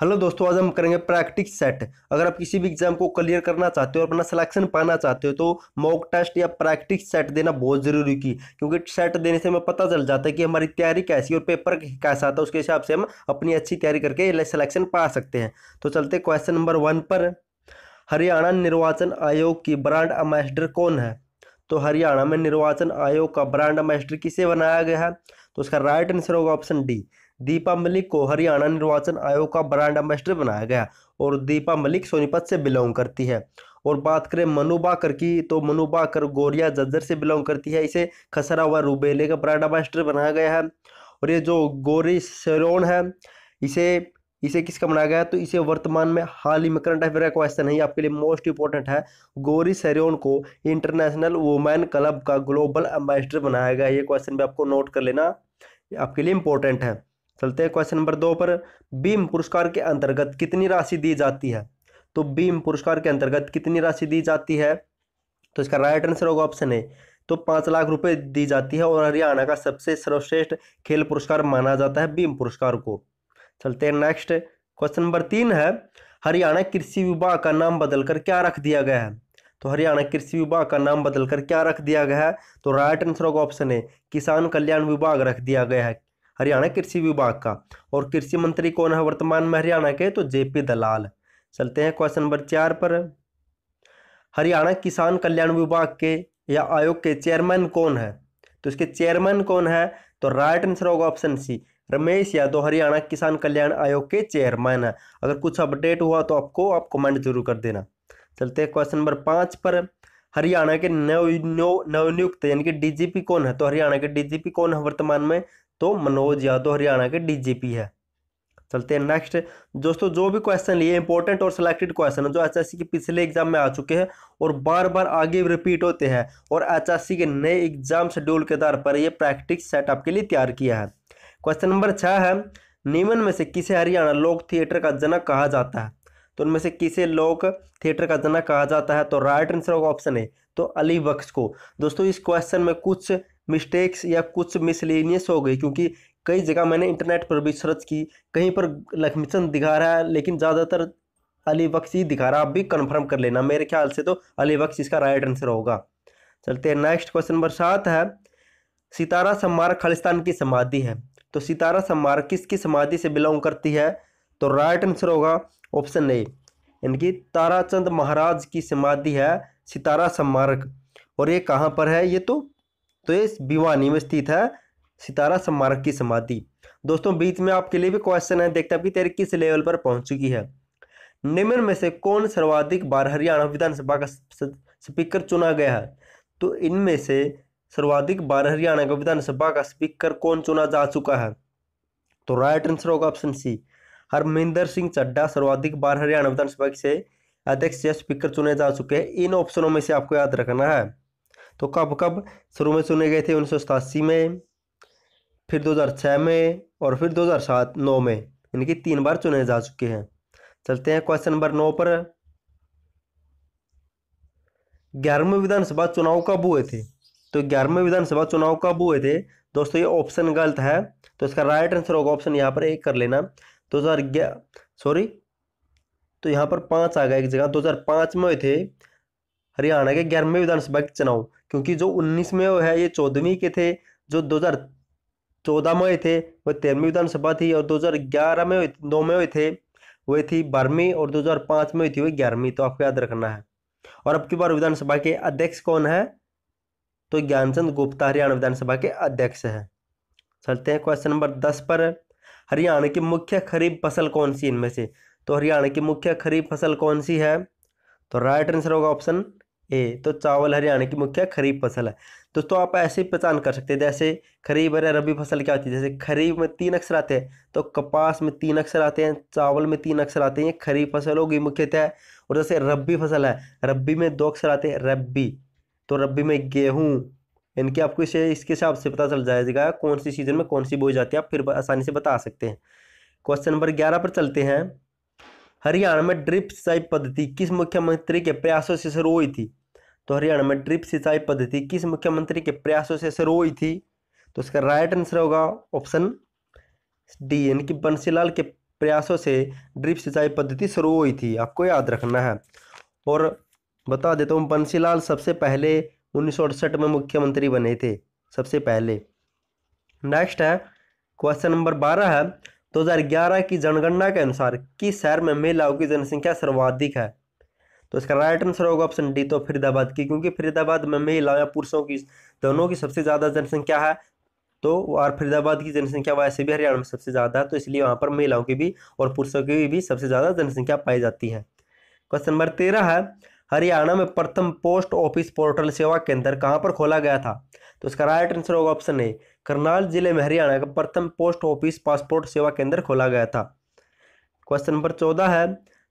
hello दोस्तों आज हम करेंगे प्रैक्टिस सेट अगर आप किसी भी एग्जाम को क्लियर करना चाहते हो और अपना सिलेक्शन पाना चाहते हो तो मॉक टेस्ट या प्रैक्टिस सेट देना बहुत ज़रूरी की क्योंकि सेट देने से हमें पता चल जाता है कि हमारी तैयारी कैसी और पेपर कैसा आता है उसके हिसाब से हम अपनी अच्छी तैयारी करके सिलेक्शन पा सकते हैं तो चलते क्वेश्चन नंबर वन पर हरियाणा निर्वाचन आयोग की ब्रांड एम्बेसडर कौन है तो हरियाणा में निर्वाचन आयोग का ब्रांड एम्बेसडर किसे बनाया गया है तो उसका राइट आंसर होगा ऑप्शन डी दीपा मलिक को हरियाणा निर्वाचन आयोग का ब्रांड एम्बेसडर बनाया गया और दीपा मलिक सोनीपत से बिलोंग करती है और बात करें मनु बाकर की तो मनु बाकर गोरिया जज्जर से बिलोंग करती है इसे खसरा व रूबेले का ब्रांड एम्बेसडर बनाया गया है और ये जो गोरी सेरोन है इसे इसे किसका बनाया गया है तो इसे वर्तमान में हाल ही में करंट अफेयर का क्वेश्चन है आपके लिए मोस्ट इंपॉर्टेंट है गोरी सेरियोन को इंटरनेशनल वुमेन क्लब का ग्लोबल एम्बेसडर बनाया गया ये क्वेश्चन भी आपको नोट कर लेना आपके लिए इंपॉर्टेंट है चलते हैं क्वेश्चन नंबर दो पर बीम पुरस्कार के अंतर्गत कितनी राशि दी जाती है तो बीम पुरस्कार के अंतर्गत कितनी राशि दी जाती है तो इसका राइट आंसर होगा ऑप्शन ए तो पाँच लाख रुपए दी जाती है और हरियाणा का सबसे सर्वश्रेष्ठ खेल पुरस्कार माना जाता है बीम पुरस्कार को चलते हैं नेक्स्ट क्वेश्चन नंबर तीन है हरियाणा कृषि विभाग का नाम बदलकर क्या रख दिया गया है तो हरियाणा कृषि विभाग का नाम बदलकर क्या रख दिया गया है तो राइट आंसर होगा ऑप्शन ए किसान कल्याण विभाग रख दिया गया है हरियाणा कृषि विभाग का और कृषि मंत्री कौन है वर्तमान में हरियाणा के तो जेपी दलाल चलते हैं क्वेश्चन नंबर चार पर हरियाणा किसान कल्याण विभाग के या आयोग के चेयरमैन कौन है तो इसके चेयरमैन कौन है तो राइट आंसर होगा ऑप्शन सी रमेश यादव हरियाणा किसान कल्याण आयोग के चेयरमैन है अगर कुछ अपडेट हुआ तो आपको आप कमेंट जरूर कर देना चलते हैं क्वेश्चन नंबर पाँच पर हरियाणा के नव नवनियुक्त यानी कि डीजीपी कौन है तो हरियाणा के डीजीपी कौन है वर्तमान में तो मनोज यादव हरियाणा के डीजीपी है चलते हैं नेक्स्ट दोस्तों जो भी क्वेश्चन लिए इंपॉर्टेंट और सिलेक्टेड क्वेश्चन है जो एचएससी के पिछले एग्जाम में आ चुके हैं और बार बार आगे रिपीट होते हैं और एचएससी के नए एग्जाम शेड्यूल के आधार पर यह प्रैक्टिस सेट आपके लिए तैयार किया है क्वेश्चन नंबर छः है निम्न में से किसे हरियाणा लोक थिएटर का जनक कहा जाता है तो उनमें से किसे लोक थिएटर का जनक कहा जाता है तो राइट आंसर होगा ऑप्शन ए तो अली बख्श को दोस्तों इस क्वेश्चन में कुछ मिस्टेक्स या कुछ मिसलेनियस हो गई क्योंकि कई जगह मैंने इंटरनेट पर भी सर्च की कहीं पर लक्ष्मीचंद दिखा रहा है लेकिन ज़्यादातर अली बख्श ही दिखा रहा आप भी कन्फर्म कर लेना मेरे ख्याल से तो अली बख्श इसका राइट आंसर होगा चलते हैं नेक्स्ट क्वेश्चन नंबर सात है सितारा सम्मार खालिस्तान की समाधि है तो सितारा स्मारक किसकी समाधि से बिलोंग करती है तो राइट आंसर होगा ऑप्शन ए इनकी ताराचंद महाराज की समाधि है सितारा सम्मार्ग और ये कहाँ पर है ये तो तो ये भिवानी में स्थित है सितारा स्मारक की समाधि दोस्तों बीच में आपके लिए भी क्वेश्चन है देखते हैं आपकी तैयारी किस लेवल पर पहुंच चुकी है निम्न में से कौन सर्वाधिक बार हरियाणा विधानसभा का स्पीकर चुना गया है तो इनमें से सर्वाधिक बार हरियाणा का विधानसभा का स्पीकर कौन चुना जा चुका है तो राइट आंसर होगा ऑप्शन सी हरमिंदर सिंह चड्डा सर्वाधिक बार हरियाणा विधानसभा से अध्यक्ष या स्पीकर चुने जा चुके हैं इन ऑप्शनों में से आपको याद रखना है तो कब कब शुरू में चुने गए थे उन्नीस में फिर 2006 में और फिर 2007 नौ में यानी कि तीन बार चुने जा चुके हैं चलते हैं क्वेश्चन नंबर नौ पर ग्यारहवें विधानसभा चुनाव कब हुए थे तो ग्यारहवें विधानसभा चुनाव कब हुए थे दोस्तों ये ऑप्शन गलत है तो इसका राइट आंसर होगा ऑप्शन यहाँ पर एक कर लेना दो हज़ार सॉरी तो यहाँ पर पाँच आ गया एक जगह दो हज़ार पाँच में हुए थे हरियाणा के ग्यारहवें विधानसभा के चुनाव क्योंकि जो उन्नीस में है ये चौदहवीं के थे जो दो हजार चौदह में हुए थे वह तेरहवीं विधानसभा थी और दो हजार ग्यारह में नौ में हुए थे वही थी बारहवीं और दो हजार पांच में हुई थी वही ग्यारहवीं तो आपको याद रखना है और अब की बार विधानसभा के अध्यक्ष कौन है तो ज्ञानचंद गुप्ता हरियाणा विधानसभा के अध्यक्ष है चलते हैं क्वेश्चन नंबर दस पर हरियाणा की मुख्य खरीफ फसल कौन सी इनमें से तो हरियाणा की मुख्य खरीफ फसल कौन सी है तो राइट आंसर होगा ऑप्शन ए तो चावल हरियाणा की मुख्य खरीफ फसल है दोस्तों आप ऐसे ही पहचान कर सकते हैं जैसे खरीफ और रबी फसल क्या होती है जैसे खरीफ में तीन अक्षर आते हैं तो कपास में तीन अक्षर आते हैं चावल में तीन अक्षर आते हैं खरीफ फसल होगी मुख्यतः और जैसे रबी फसल है रबी में दो अक्षर आते हैं रबी तो रबी में गेहूँ इनके आपको इसे इसके हिसाब से पता चल जाएगा कौन सी सीजन में कौन सी बोई जाती है आप फिर आसानी से बता सकते हैं क्वेश्चन नंबर ग्यारह पर चलते हैं हरियाणा में ड्रिप सिंचाई पद्धति किस मुख्यमंत्री के प्रयासों से शुरू हुई थी तो हरियाणा में ड्रिप सिंचाई पद्धति किस मुख्यमंत्री के प्रयासों से शुरू हुई थी तो इसका राइट आंसर होगा ऑप्शन डी यानी कि बंसीलाल के प्रयासों से ड्रिप सिंचाई पद्धति शुरू हुई थी आपको याद रखना है और बता देता हूँ बंसीलाल सबसे पहले उन्नीस में मुख्यमंत्री बने थे सबसे पहले नेक्स्ट है क्वेश्चन नंबर बारह है 2011 की जनगणना के अनुसार किस शहर में महिलाओं की जनसंख्या सर्वाधिक है तो इसका राइट आंसर होगा ऑप्शन डी तो फरीदाबाद की क्योंकि फरीदाबाद में महिला या पुरुषों की दोनों की सबसे ज़्यादा जनसंख्या है तो और फरीदाबाद की जनसंख्या वैसे भी हरियाणा में सबसे ज़्यादा है तो इसलिए वहाँ पर महिलाओं की भी और पुरुषों की भी सबसे ज़्यादा जनसंख्या पाई जाती है क्वेश्चन नंबर तेरह है हरियाणा में प्रथम पोस्ट ऑफिस पोर्टल सेवा केंद्र कहाँ पर खोला गया था तो इसका राइट आंसर होगा ऑप्शन ए करनाल जिले में हरियाणा का प्रथम पोस्ट ऑफिस पासपोर्ट सेवा केंद्र खोला गया था क्वेश्चन नंबर चौदह है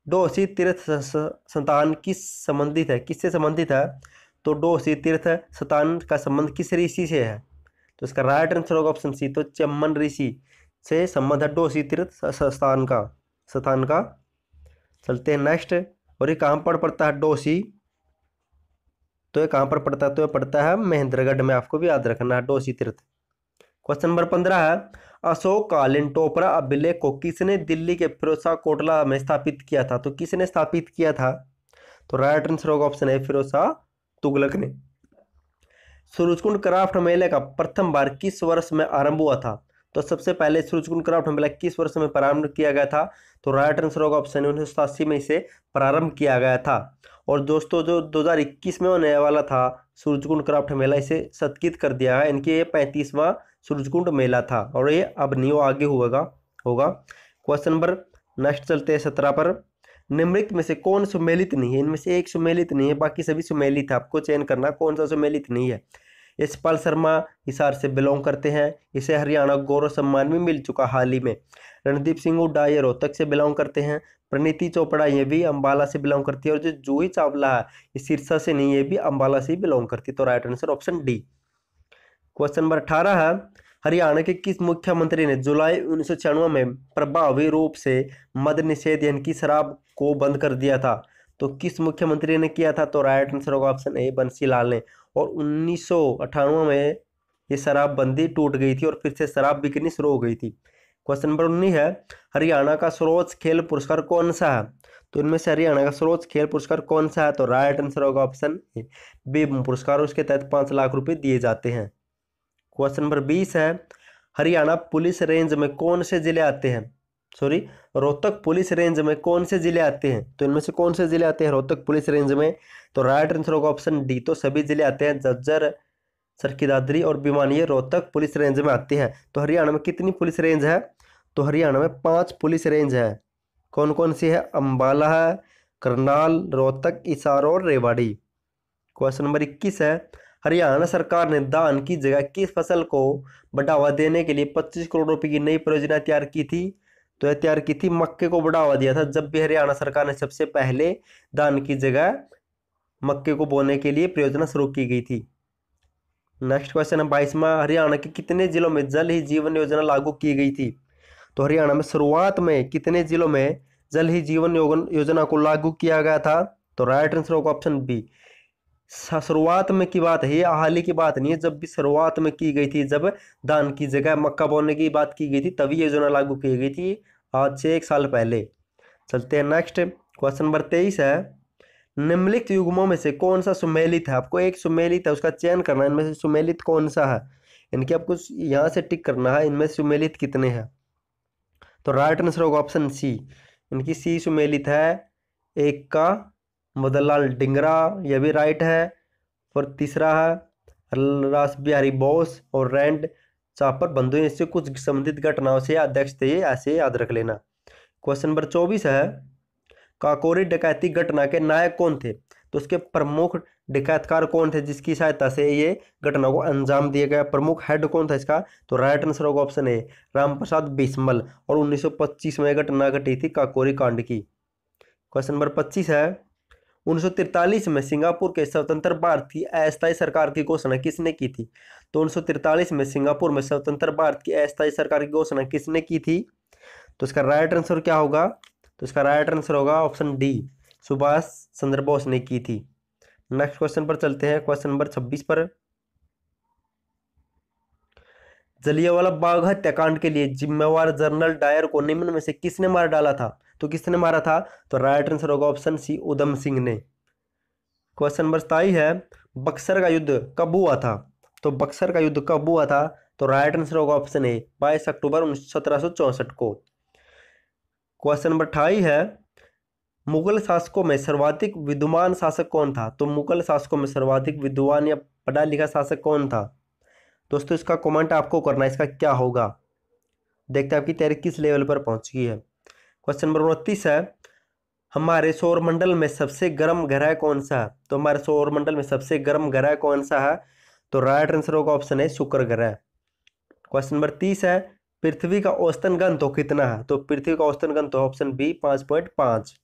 डोसी तीर्थ संतान किस संबंधित है किससे संबंधित है तो डोसी तीर्थ संतान का संबंध किस ऋषि से है तो इसका राइट आंसर होगा ऑप्शन सी तो चम्मन ऋषि से संबंध है डोसी तीर्थ स्थान का स्थान का चलते हैं नेक्स्ट और ये कहाँ पर पड़ता है डोसी तो ये कहाँ पर पड़ता है तो ये पड़ता है महेंद्रगढ़ में आपको भी याद रखना है डोसी तीर्थ क्वेश्चन नंबर पंद्रह है अशोक कालीन टोपरा अभिलेख को किसने दिल्ली के फिरोसा कोटला में स्थापित किया था तो किसने स्थापित किया था तो राइट आंसर होगा ऑप्शन है फिरोजा तुगलक ने सूरजकुंड क्राफ्ट मेले का प्रथम बार किस वर्ष में आरंभ हुआ था तो सबसे पहले सूरजकुंड क्राफ्ट मेला किस वर्ष में प्रारंभ किया गया था तो राइट आंसर होगा ऑप्शन उन्नीस सौ में इसे प्रारंभ किया गया था और दोस्तों जो दो में होने वाला था सूरजकुंड क्राफ्ट मेला इसे सत्कित कर दिया है इनकी ये पैंतीसवां सूरजकुंड मेला था और ये अब न्यू आगे होगा होगा क्वेश्चन नंबर नेक्स्ट चलते हैं सत्रह पर निम्नलिखित में से कौन सुमेलित नहीं है इनमें से एक सुमेलित नहीं है बाकी सभी सुमेलित है आपको चयन करना कौन सा सुमेलित नहीं है यशपाल शर्मा हिसार से बिलोंग करते हैं इसे हरियाणा गौरव सम्मान भी मिल चुका हाल ही में रणदीप सिंह हुड्डा ये रोहतक से बिलोंग करते हैं प्रणीति चोपड़ा ये भी अम्बाला से बिलोंग करती है और जो जूही चावला है ये सिरसा से नहीं ये भी अम्बाला से ही बिलोंग करती है तो right answer option D question number अठारह है हरियाणा के किस मुख्यमंत्री ने जुलाई उन्नीस में प्रभावी रूप से मद निषेध यानी कि शराब को बंद कर दिया था तो किस मुख्यमंत्री ने किया था तो राइट आंसर होगा ऑप्शन ए बंसी लाल ने और उन्नीस में ये शराबबंदी टूट गई थी और फिर से शराब बिकनी शुरू हो गई थी क्वेश्चन नंबर उन्नीस है हरियाणा का सर्वोच्च खेल पुरस्कार कौन सा है तो इनमें से हरियाणा का सर्वोच्च खेल पुरस्कार कौन सा है तो राइट आंसर होगा ऑप्शन बी पुरस्कार उसके तहत पाँच लाख रुपए दिए जाते हैं क्वेश्चन नंबर बीस है हरियाणा पुलिस रेंज में कौन से जिले आते हैं सॉरी रोहतक पुलिस रेंज में कौन से जिले आते हैं तो इनमें से कौन से जिले आते हैं रोहतक पुलिस रेंज में तो राइट आंसर होगा ऑप्शन डी तो सभी जिले आते हैं जज्जर सरकीदादरी और बीमानी रोहतक पुलिस रेंज में आते हैं तो हरियाणा में कितनी पुलिस रेंज है तो हरियाणा में पांच पुलिस रेंज है कौन कौन सी है अम्बाला है करनाल रोहतक इसार और रेवाड़ी क्वेश्चन नंबर इक्कीस है हरियाणा सरकार ने धान की जगह किस फसल को बढ़ावा देने के लिए 25 करोड़ रुपए की नई परियोजना तैयार की थी तो यह तैयार की थी मक्के को बढ़ावा दिया था जब भी हरियाणा सरकार ने सबसे पहले धान की जगह मक्के को बोने के लिए परियोजना शुरू की गई थी नेक्स्ट क्वेश्चन है बाईसवा हरियाणा के कितने जिलों में जल ही जीवन योजना लागू की गई थी तो हरियाणा में शुरुआत में कितने जिलों में जल ही जीवन योजना को लागू किया गया था तो राइट आंसर होगा ऑप्शन बी शुरुआत में की बात है हाल ही की बात नहीं है जब भी शुरुआत में की गई थी जब दान की जगह मक्का बोने की बात की गई थी तभी योजना लागू की गई थी आज से एक साल पहले चलते हैं नेक्स्ट क्वेश्चन नंबर तेईस है निम्नलिखित युग्मों में से कौन सा सुमेलित है आपको एक सुमेलित है उसका चयन करना है इनमें से सुमेलित कौन सा है इनके आपको यहाँ से टिक करना है इनमें सुमेलित कितने हैं तो राइट आंसर होगा ऑप्शन सी इनकी सी सुमेलित है एक का मदन लाल डिंगरा यह भी राइट है और तीसरा है रास बिहारी बोस और रैंड चापर बंधु इससे कुछ संबंधित घटनाओं से अध्यक्ष थे ऐसे याद रख लेना क्वेश्चन नंबर चौबीस है काकोरी डकैती घटना के नायक कौन थे तो उसके प्रमुख डकैतकार कौन थे जिसकी सहायता से ये घटना को अंजाम दिया गया प्रमुख हेड कौन था इसका तो राइट आंसर होगा ऑप्शन ए राम प्रसाद बिस्मल और 1925 में घटना घटी थी काकोरी कांड की क्वेश्चन नंबर 25 है 1943 में सिंगापुर के स्वतंत्र भारत की अस्थायी सरकार की घोषणा किसने की थी तो उन्नीस में सिंगापुर में स्वतंत्र भारत की अस्थायी सरकार की घोषणा किसने की थी तो इसका राइट आंसर क्या होगा तो इसका राइट आंसर होगा ऑप्शन डी सुभाष चंद्र बोस ने की थी नेक्स्ट क्वेश्चन पर चलते हैं क्वेश्चन नंबर छब्बीस पर जलियावाला बाघ हत्याकांड के लिए जिम्मेवार जनरल डायर को निम्न में से किसने मार डाला था तो किसने मारा था तो राइट आंसर होगा ऑप्शन सी उधम सिंह ने क्वेश्चन नंबर सताई है बक्सर का युद्ध कब हुआ था तो बक्सर का युद्ध कब हुआ था तो राइट आंसर होगा ऑप्शन ए बाईस अक्टूबर उन्नीस को क्वेश्चन नंबर अठाई है मुगल शासकों में सर्वाधिक विद्वान शासक कौन था तो मुगल शासकों में सर्वाधिक विद्वान या पढ़ा लिखा शासक कौन था दोस्तों इसका कमेंट आपको करना इसका क्या होगा देखते हैं आपकी तैयारी किस लेवल पर पहुंच गई है क्वेश्चन नंबर उनतीस है हमारे सौरमंडल में सबसे गर्म ग्रह कौन सा है तो हमारे सौर मंडल में सबसे गर्म ग्रह कौन सा है तो राइट आंसर होगा ऑप्शन है शुक्र ग्रह क्वेश्चन नंबर तीस है पृथ्वी का गन तो कितना है तो पृथ्वी का गन तो ऑप्शन बी पाँच पॉइंट पाँच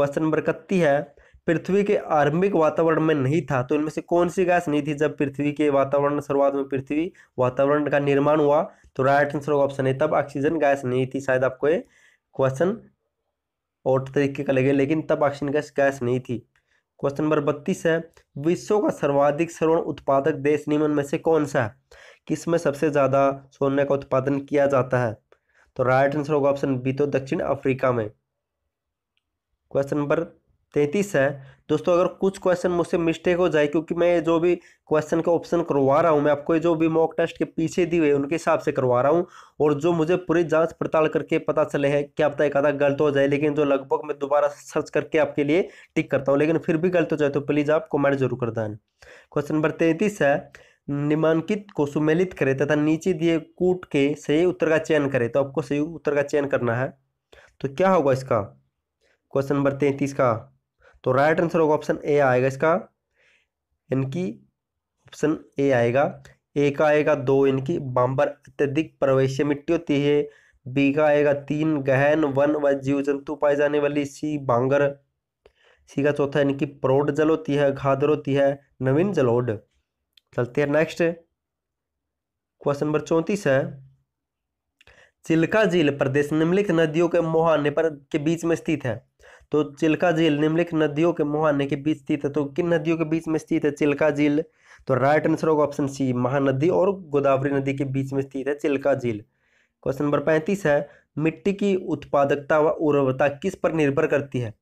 क्वेश्चन नंबर इकतीस है पृथ्वी के आरंभिक वातावरण में नहीं था तो इनमें से कौन सी गैस नहीं थी जब पृथ्वी के वातावरण शुरुआत में पृथ्वी वातावरण का निर्माण हुआ तो राइट आंसर होगा ऑप्शन है तब ऑक्सीजन गैस नहीं थी शायद आपको ये क्वेश्चन और तरीके का लगे लेकिन तब ऑक्सीजन गैस गैस नहीं थी क्वेश्चन नंबर बत्तीस है विश्व का सर्वाधिक स्वर्ण उत्पादक देश निम्न में से कौन सा है किस में सबसे ज़्यादा सोने का उत्पादन किया जाता है तो राइट आंसर होगा ऑप्शन बी तो दक्षिण अफ्रीका में क्वेश्चन नंबर तैंतीस है दोस्तों अगर कुछ क्वेश्चन मुझसे मिस्टेक हो जाए क्योंकि मैं जो भी क्वेश्चन का ऑप्शन करवा रहा हूँ मैं आपको जो भी मॉक टेस्ट के पीछे दिए उनके हिसाब से करवा रहा हूँ और जो मुझे पूरी जांच पड़ताल करके पता चले है क्या पता एक आधा गलत हो जाए लेकिन जो लगभग मैं दोबारा सर्च करके आपके लिए टिक करता हूँ लेकिन फिर भी गलत हो जाए तो प्लीज़ आप कॉमेंट जरूर कर दें क्वेश्चन नंबर तैंतीस है निमांकित को सुमेलित करें तथा नीचे दिए कूट के सही उत्तर का चयन करें तो आपको सही उत्तर का चयन करना है तो क्या होगा इसका क्वेश्चन नंबर तैंतीस का तो राइट आंसर होगा ऑप्शन ए आएगा इसका इनकी ऑप्शन ए आएगा ए का आएगा दो इनकी बांबर अत्यधिक प्रवेश मिट्टी होती है बी का आएगा तीन गहन वन व जीव जंतु पाए जाने वाली सी बांगर सी का चौथा इनकी प्रोड जल होती है घादर होती है नवीन जलोड चलते हैं नेक्स्ट क्वेश्चन नंबर चौंतीस है चिल्का झील प्रदेश निम्नलिखित नदियों के मुहाने पर के बीच में स्थित है तो चिल्का झील निम्नलिखित नदियों के मुहाने के बीच स्थित है तो किन नदियों के बीच में स्थित है चिल्का झील तो राइट आंसर होगा ऑप्शन सी महानदी और गोदावरी नदी के बीच में स्थित है चिल्का झील क्वेश्चन नंबर पैंतीस है मिट्टी की उत्पादकता व उर्वरता किस पर निर्भर करती है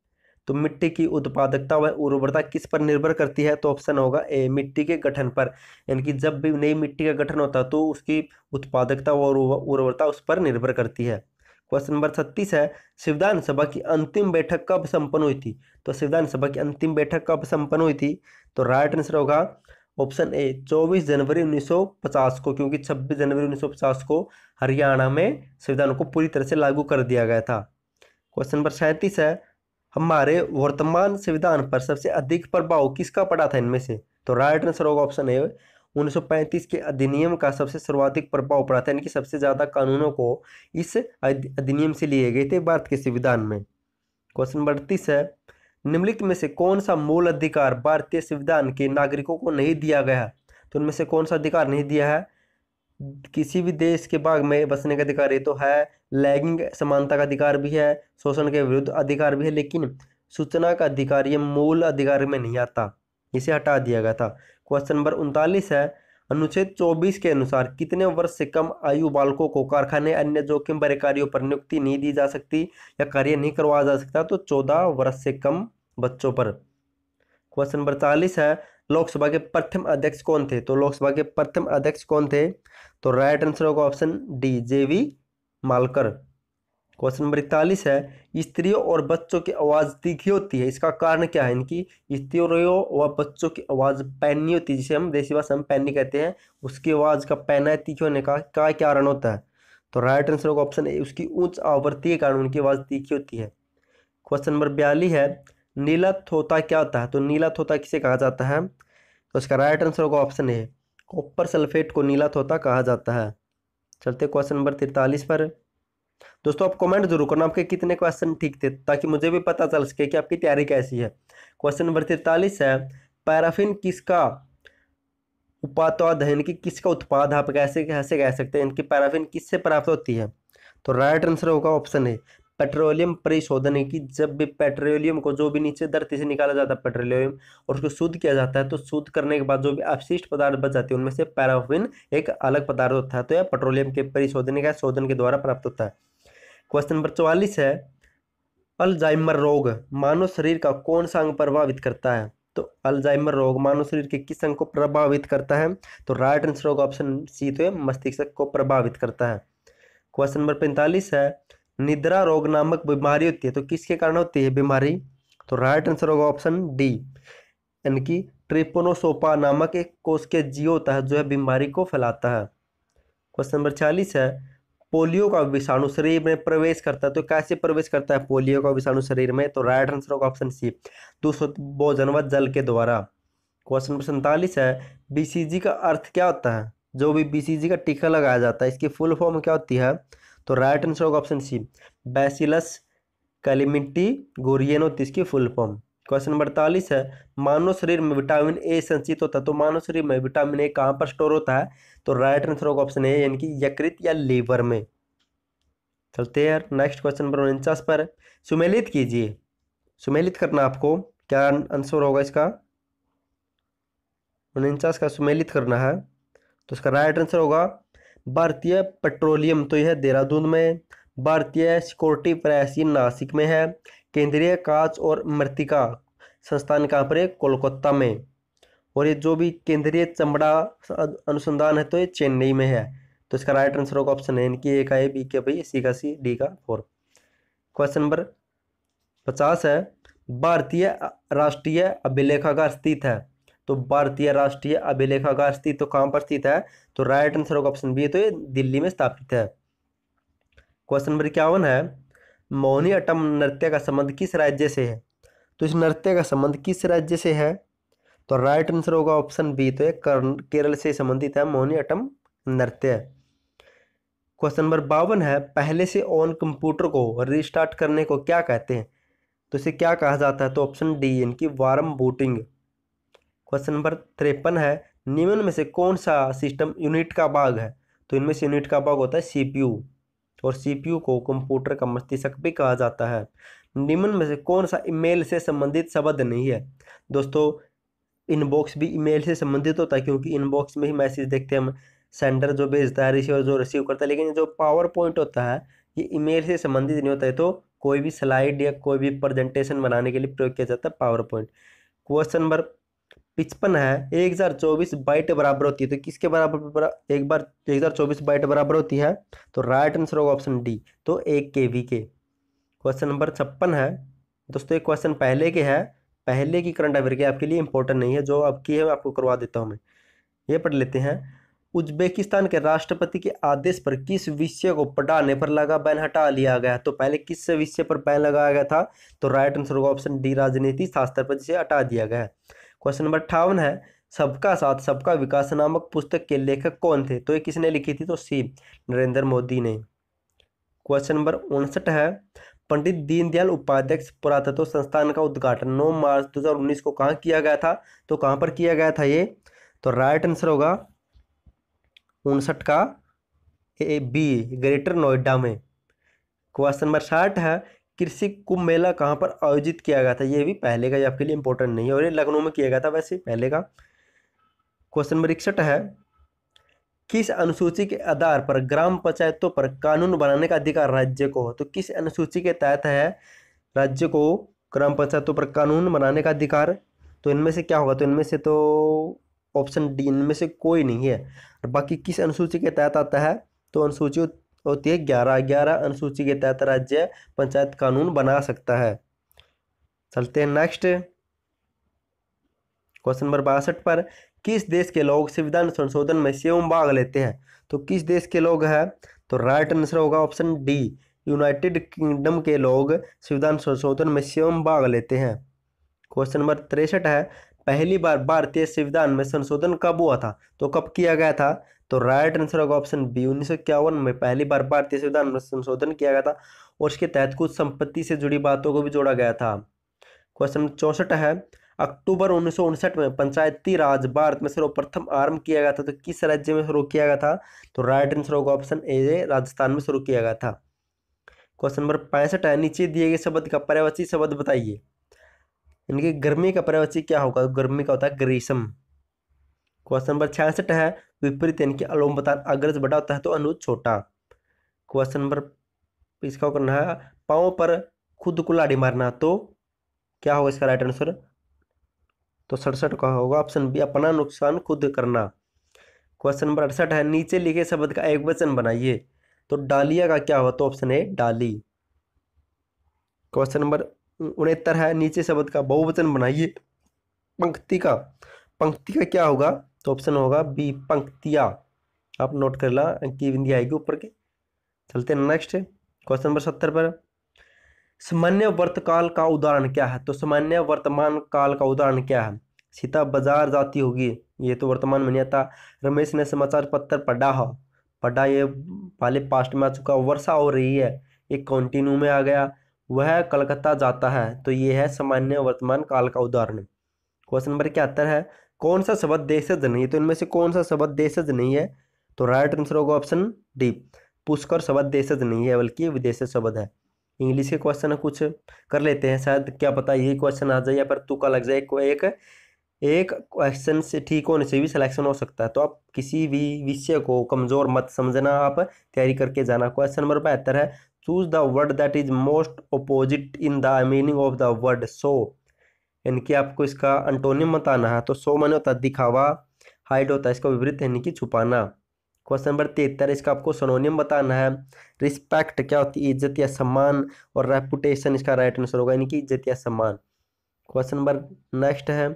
तो मिट्टी की उत्पादकता व उर्वरता किस पर निर्भर करती है तो ऑप्शन होगा ए मिट्टी के गठन पर यानी कि जब भी नई मिट्टी का गठन होता है तो उसकी उत्पादकता व उर्वरता उस पर निर्भर करती है क्वेश्चन नंबर छत्तीस है संविधान सभा की अंतिम बैठक कब संपन्न हुई थी तो संविधान सभा की अंतिम बैठक कब संपन्न हुई थी तो राइट आंसर होगा ऑप्शन ए 24 जनवरी 1950 को क्योंकि 26 जनवरी 1950 को हरियाणा में संविधान को पूरी तरह से लागू कर दिया गया था क्वेश्चन नंबर सैंतीस है हमारे वर्तमान संविधान पर सबसे अधिक प्रभाव किसका पड़ा था इनमें से तो राइट आंसर होगा ऑप्शन ए 1935 के अधिनियम का सबसे सर्वाधिक प्रभाव पड़ा था यानी कि सबसे ज़्यादा कानूनों को इस अधिनियम से लिए गए थे भारत के संविधान में क्वेश्चन नंबर अड़तीस है निम्नलिखित में से कौन सा मूल अधिकार भारतीय संविधान के नागरिकों को नहीं दिया गया तो उनमें से कौन सा अधिकार नहीं दिया है किसी भी देश के भाग में बसने का अधिकार ये तो है लैंगिक समानता का अधिकार भी है शोषण के विरुद्ध अधिकार भी है लेकिन सूचना का अधिकार ये मूल अधिकार में नहीं आता इसे हटा दिया गया था क्वेश्चन नंबर उनतालीस है अनुच्छेद 24 के अनुसार कितने वर्ष से कम आयु बालकों को कारखाने अन्य जोखिम भरे कार्यों पर नियुक्ति नहीं दी जा सकती या कार्य नहीं करवाया जा सकता तो 14 वर्ष से कम बच्चों पर क्वेश्चन नंबर चालीस है लोकसभा के प्रथम अध्यक्ष कौन थे तो लोकसभा के प्रथम अध्यक्ष कौन थे तो राइट आंसर होगा option D J V Malkar question number इकतालीस है स्त्रियों और बच्चों की आवाज़ तीखी होती है इसका कारण क्या है इनकी स्त्रियों व बच्चों की आवाज़ पैनी होती है जिसे हम देसी भाषा में पैनी कहते हैं उसकी आवाज़ का पैना तीखी होने का क्या कारण होता है तो राइट आंसर होगा ऑप्शन ए उसकी ऊंच आवृत्ति के कारण उनकी आवाज़ तीखी होती है क्वेश्चन नंबर बयालीस है नीला थोता क्या होता है तो नीला थोता किसे कहा जाता है तो इसका राइट आंसर होगा ऑप्शन ए कॉपर सल्फेट को नीला थोता कहा जाता है चलते क्वेश्चन नंबर तिरतालीस पर दोस्तों आप कमेंट जरूर करना आपके कितने क्वेश्चन ठीक थे ताकि मुझे भी पता चल सके कि आपकी तैयारी कैसी है क्वेश्चन नंबर तैतालीस है पैराफिन किसका उपाद है इनकी किसका उत्पाद आप कैसे कैसे कह सकते हैं इनकी पैराफिन किससे प्राप्त होती है तो राइट आंसर होगा ऑप्शन ए पेट्रोलियम परिशोधन है कि जब भी पेट्रोलियम को जो भी नीचे धरती से निकाला जाता है पेट्रोलियम और उसको शुद्ध किया जाता है तो शुद्ध करने के बाद जो भी अवशिष्ट पदार्थ बच जाते हैं उनमें से पैराफिन एक अलग पदार्थ होता है तो यह पेट्रोलियम के परिशोधन का शोधन के द्वारा प्राप्त होता है क्वेश्चन नंबर चौवालीस है अल्जाइमर रोग मानव शरीर का कौन सा अंग प्रभावित करता है तो अल्जाइमर रोग मानव शरीर के किस अंग को प्रभावित करता है तो राइट आंसर होगा ऑप्शन सी तो मस्तिष्क को प्रभावित करता है क्वेश्चन नंबर पैंतालीस है निद्रा रोग नामक बीमारी होती है तो किसके कारण होती है बीमारी तो राइट आंसर होगा ऑप्शन डी यानी कि ट्रिपोनोसोपा नामक एक कोष के जीव होता है जो है बीमारी को फैलाता है क्वेश्चन नंबर छियालीस है पोलियो का विषाणु शरीर में प्रवेश करता है तो कैसे प्रवेश करता है पोलियो का विषाणु शरीर में तो राइट आंसर होगा ऑप्शन सी दूसरा भोजन व जल के द्वारा क्वेश्चन नंबर सैंतालीस है बीसीजी का अर्थ क्या होता है जो भी बीसीजी का टीका लगाया जाता है इसकी फुल फॉर्म क्या होती है तो राइट आंसर होगा option C bacillus Calmette Guerin होती है इसकी फुल फॉर्म क्वेश्चन नंबर अड़तालीस है मानव शरीर में विटामिन ए संचित होता है तो मानव शरीर में विटामिन ए कहाँ पर स्टोर होता है तो राइट आंसर होगा ऑप्शन ए यानी कि यकृत या लीवर में चलते हैं यार नेक्स्ट क्वेश्चन नंबर उनचास पर सुमेलित कीजिए सुमेलित करना आपको क्या आंसर होगा इसका उनचास का सुमेलित करना है तो इसका राइट आंसर होगा भारतीय पेट्रोलियम तो यह देहरादून में भारतीय सिक्योरिटी प्रेस ये नासिक में है केंद्रीय काच और मृतिका संस्थान कहाँ पर है कोलकाता में और ये जो भी केंद्रीय चमड़ा अनुसंधान है तो ये चेन्नई में है तो इसका राइट आंसर होगा ऑप्शन है इनकी ए का ए बी का बी सी का सी डी का फोर क्वेश्चन नंबर पचास है भारतीय राष्ट्रीय अभिलेखागार स्थित है तो भारतीय राष्ट्रीय अभिलेखागार स्थित तो कहाँ पर स्थित है तो राइट आंसर होगा ऑप्शन बी तो ये दिल्ली में स्थापित है क्वेश्चन नंबर इक्यावन है मौनी अटम नृत्य का संबंध किस राज्य से है तो इस नृत्य का संबंध किस राज्य से है तो राइट आंसर होगा ऑप्शन बी तो ये केरल से संबंधित है अटम नृत्य क्वेश्चन नंबर बावन है पहले से ऑन कंप्यूटर को रिस्टार्ट करने को क्या कहते हैं तो इसे क्या कहा जाता है तो ऑप्शन डी इनकी वारम बूटिंग क्वेश्चन नंबर तिरपन है निम्न में से कौन सा सिस्टम यूनिट का भाग है तो इनमें से यूनिट का भाग होता है सीपीयू और सीपीयू को कंप्यूटर का मस्तिष्क भी कहा जाता है निम्न में से कौन सा ईमेल से संबंधित शब्द नहीं है दोस्तों इनबॉक्स भी ईमेल से संबंधित होता है क्योंकि इनबॉक्स में ही मैसेज देखते हैं हम सेंडर जो भेजता है रिसीवर जो रिसीव करता है लेकिन जो पावर पॉइंट होता है ये ईमेल से संबंधित नहीं होता है तो कोई भी स्लाइड या कोई भी प्रेजेंटेशन बनाने के लिए प्रयोग किया जाता है पावर पॉइंट क्वेश्चन नंबर पिचपन है एक हज़ार चौबीस बाइट बराबर होती है तो किसके बराबर एक बार एक हज़ार चौबीस बाइट बराबर होती है तो राइट आंसर होगा ऑप्शन डी तो एक के वी के क्वेश्चन नंबर छप्पन है दोस्तों एक क्वेश्चन पहले के है पहले की करंट अफेयर की आपके लिए इंपॉर्टेंट नहीं है जो आपकी है आपको करवा देता हूँ मैं ये पढ़ लेते हैं उज्बेकिस्तान के राष्ट्रपति के आदेश पर किस विषय को पढ़ाने पर लगा बैन हटा लिया गया तो पहले किस विषय पर बैन लगाया गया था तो राइट आंसर होगा ऑप्शन डी राजनीति शास्त्र पर जिसे हटा दिया गया क्वेश्चन नंबर अट्ठावन है सबका साथ सबका विकास नामक पुस्तक के लेखक कौन थे तो ये किसने लिखी थी तो सी नरेंद्र मोदी ने क्वेश्चन नंबर उनसठ है पंडित दीनदयाल उपाध्यक्ष पुरातत्व संस्थान का उद्घाटन 9 मार्च 2019 को कहाँ किया गया था तो कहाँ पर किया गया था ये तो राइट आंसर होगा उनसठ का ए बी ग्रेटर नोएडा में क्वेश्चन नंबर साठ है कृषि कुंभ मेला कहाँ पर आयोजित किया गया था ये भी पहले का ये आपके लिए इंपॉर्टेंट नहीं है और ये लखनऊ में किया गया था वैसे पहले का क्वेश्चन नंबर इकसठ है किस अनुसूची के आधार पर ग्राम पंचायतों पर कानून बनाने का अधिकार राज्य को तो किस अनुसूची के तहत है राज्य को ग्राम पंचायतों पर कानून बनाने का अधिकार तो इनमें से क्या होगा तो इनमें से तो ऑप्शन डी इनमें से कोई नहीं है और बाकी किस अनुसूची के तहत आता है तो अनुसूची होती है ग्यारह ग्यारह अनुसूची के तहत राज्य पंचायत कानून बना सकता है चलते हैं नेक्स्ट क्वेश्चन नंबर बासठ पर किस देश के लोग संविधान संशोधन में स्वयं भाग लेते हैं तो किस देश के लोग हैं तो राइट आंसर होगा ऑप्शन डी यूनाइटेड किंगडम के लोग संविधान संशोधन में स्वयं भाग लेते हैं क्वेश्चन नंबर तिरसठ है पहली बार भारतीय संविधान में संशोधन कब हुआ था तो कब किया गया था तो राइट आंसर होगा ऑप्शन बी उन्नीस में पहली बार भारतीय संविधान में संशोधन किया गया था और उसके तहत कुछ संपत्ति से जुड़ी बातों को भी जोड़ा गया था क्वेश्चन चौसठ है अक्टूबर उन्नीस में पंचायती राज भारत में सर्वप्रथम आरंभ किया गया था तो किस राज्य में शुरू किया गया था तो राइट आंसर होगा ऑप्शन ए राजस्थान में शुरू किया गया था क्वेश्चन नंबर पैंसठ है नीचे दिए गए शब्द का पर्यावची शब्द बताइए इनके गर्मी का पर्यावची क्या होगा गर्मी का होता है ग्रीष्म क्वेश्चन नंबर छियासठ है विपरीत इनके अलोम बता अग्रज बड़ा होता है तो अनुज छोटा क्वेश्चन नंबर इसका करना है पाओ पर खुद को लाड़ी मारना तो क्या होगा इसका राइट आंसर तो सड़सठ का होगा ऑप्शन बी अपना नुकसान खुद करना क्वेश्चन नंबर अड़सठ है नीचे लिखे शब्द का एक वचन बनाइए तो डालिया का क्या होगा तो ऑप्शन ए डाली क्वेश्चन नंबर उनहत्तर है नीचे शब्द का बहुवचन बनाइए पंक्ति का पंक्ति का क्या होगा तो ऑप्शन होगा बी पंक्तिया आप नोट कर ला की बिंदी आएगी ऊपर के चलते हैं नेक्स्ट क्वेश्चन नंबर सत्तर पर सामान्य वर्तकाल का उदाहरण क्या है तो सामान्य वर्तमान काल का उदाहरण क्या है सीता बाजार जाती होगी ये तो वर्तमान में नहीं आता रमेश ने समाचार पत्र पढ़ा हो पढ़ा ये पहले पास्ट में आ चुका वर्षा हो रही है ये कंटिन्यू में आ गया वह कलकत्ता जाता है तो ये है सामान्य वर्तमान काल का उदाहरण क्वेश्चन नंबर इकहत्तर है कौन सा शब्द देशज नहीं है तो इनमें से कौन सा शब्द देशज नहीं है तो राइट आंसर होगा ऑप्शन डी पुष्कर शब्द देशज नहीं है बल्कि विदेश शब्द है इंग्लिश के क्वेश्चन कुछ कर लेते हैं शायद क्या पता यही क्वेश्चन आ जाए या पर तुका लग जाए एक एक क्वेश्चन से ठीक होने से भी सिलेक्शन हो सकता है तो आप किसी भी विषय को कमज़ोर मत समझना आप तैयारी करके जाना क्वेश्चन नंबर बेहतर है choose the word that is most opposite in the meaning of the word so यानी कि आपको इसका अंटोनियम बताना है तो सो मैंने होता है दिखावा हाइड होता है इसका विपरीत यानी कि छुपाना क्वेश्चन नंबर तिहत्तर इसका आपको सोनोनियम बताना है रिस्पेक्ट क्या होती है इज्जत या सम्मान और रेपुटेशन इसका राइट आंसर होगा यानी कि इज्जत या सम्मान क्वेश्चन नंबर नेक्स्ट है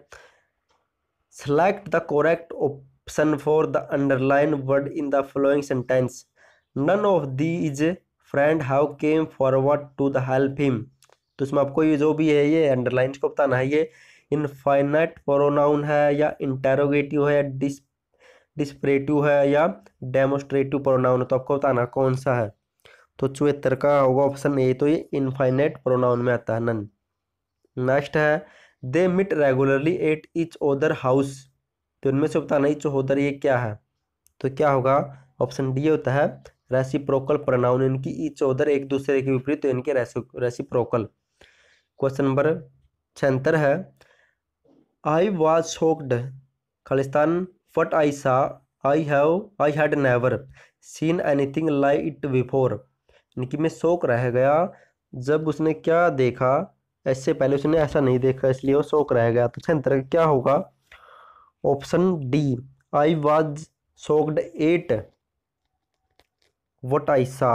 select the correct option for the underline word in the following sentence none of these friend how came forward to the help him तो इसमें आपको ये जो भी है ये अंडरलाइन को बताना है ये इनफाइनाइट प्रोनाउन है या इंटेरोगेटिव है या डिस डिस्परेटिव है या डेमोस्ट्रेटिव प्रोनाउन तो आपको बताना कौन सा है तो चौहत्तर का होगा ऑप्शन ए तो ये इनफाइनेट प्रोनाउन में आता है नन नेक्स्ट है they met regularly at each other house तो इनमें से बताना इच ओदर ये क्या है तो क्या होगा ऑप्शन डी होता है रेसिप्रोकल प्रोनाउन इनकी इच ओदर एक दूसरे के विपरीत तो इनके रेसिप्रोकल क्वेश्चन नंबर छहत्तर है आई वॉज शोक्ड खालिस्तान what I saw I have I had never seen anything like it before यानी कि मैं शौक रह गया जब उसने क्या देखा इससे पहले उसने ऐसा नहीं देखा इसलिए वो शोक रह गया तो इसका मतलब क्या होगा option D I was shocked at what I saw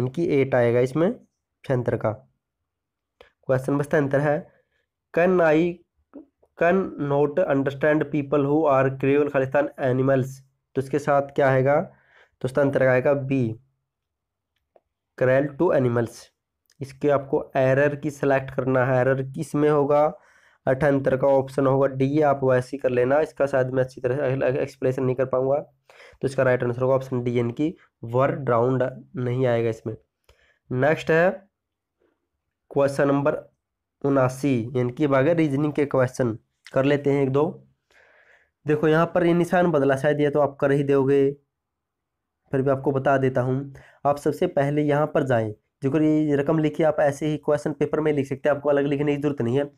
इनकी एट आएगा इसमें अंतर का क्वेश्चन बस अंतर है can I can not understand people who are cruel खालिस्तान एनिमल्स तो इसके साथ क्या आएगा तो उसका अंतर आएगा बी क्रेल टू एनिमल्स इसके आपको एरर की सेलेक्ट करना है एरर किस में होगा अठहत्तर का ऑप्शन होगा डी आप वैसे ही कर लेना इसका शायद मैं अच्छी तरह एक्सप्लेनेशन नहीं कर पाऊंगा तो इसका राइट आंसर होगा ऑप्शन डी एन की वर ड्राउंड नहीं आएगा इसमें नेक्स्ट है क्वेश्चन नंबर उनासी यानी कि अब रीजनिंग के क्वेश्चन कर लेते हैं एक दो देखो यहाँ पर ये निशान बदला शायद ये तो आप कर ही दोगे फिर भी आपको बता देता हूँ आप सबसे पहले यहाँ पर जाएं जो ये रकम लिखी आप ऐसे ही क्वेश्चन पेपर में लिख सकते हैं आपको अलग लिखने की जरूरत नहीं है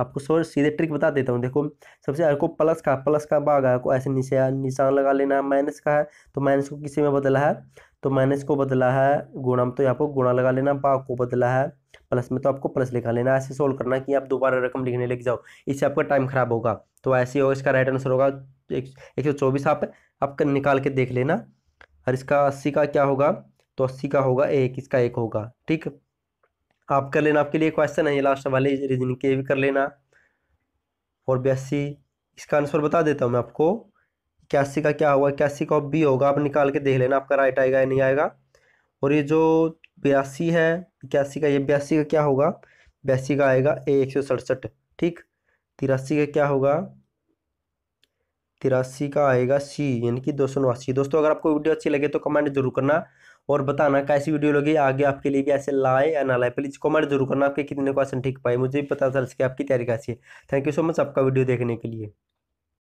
आपको सो सीधे ट्रिक बता देता हूँ देखो सबसे आपको प्लस का प्लस का बाघ है आपको ऐसे निशान निशान लगा लेना है माइनस का है तो माइनस को किसी में बदला है तो मैंने इसको बदला है गुणा में तो यहाँ पर गुणा लगा लेना भाग को बदला है प्लस में तो आपको प्लस लिखा लेना ऐसे सोल्व करना कि आप दोबारा रकम लिखने लग जाओ इससे आपका टाइम खराब होगा तो ऐसे हो इसका राइट आंसर होगा एक सौ चौबीस आप आपका निकाल के देख लेना और इसका अस्सी का क्या होगा तो अस्सी का होगा एक इसका एक होगा ठीक आप कर लेना आपके लिए क्वेश्चन है लास्ट वाले रीजनिंग के भी कर लेना और अस्सी इसका आंसर बता देता हूँ मैं आपको कैसी का क्या होगा कैसी का बी होगा आप निकाल के देख लेना आपका राइट आएगा या नहीं आएगा और ये जो बयासी है इक्यासी का ये बयासी का क्या होगा बयासी का आएगा ए एक सौ सड़सठ ठीक तिरासी का क्या होगा तिरासी का आएगा सी यानी कि दो सौ नवासी दोस्तों अगर आपको वीडियो अच्छी लगे तो कमेंट जरूर करना और बताना कैसी वीडियो लगी आगे आपके लिए भी ऐसे लाए या ना लाए प्लीज़ कमेंट जरूर करना आपके कितने क्वेश्चन ठीक पाए मुझे भी पता चल सके आपकी तैयारी कैसी है थैंक यू सो मच आपका वीडियो देखने के लिए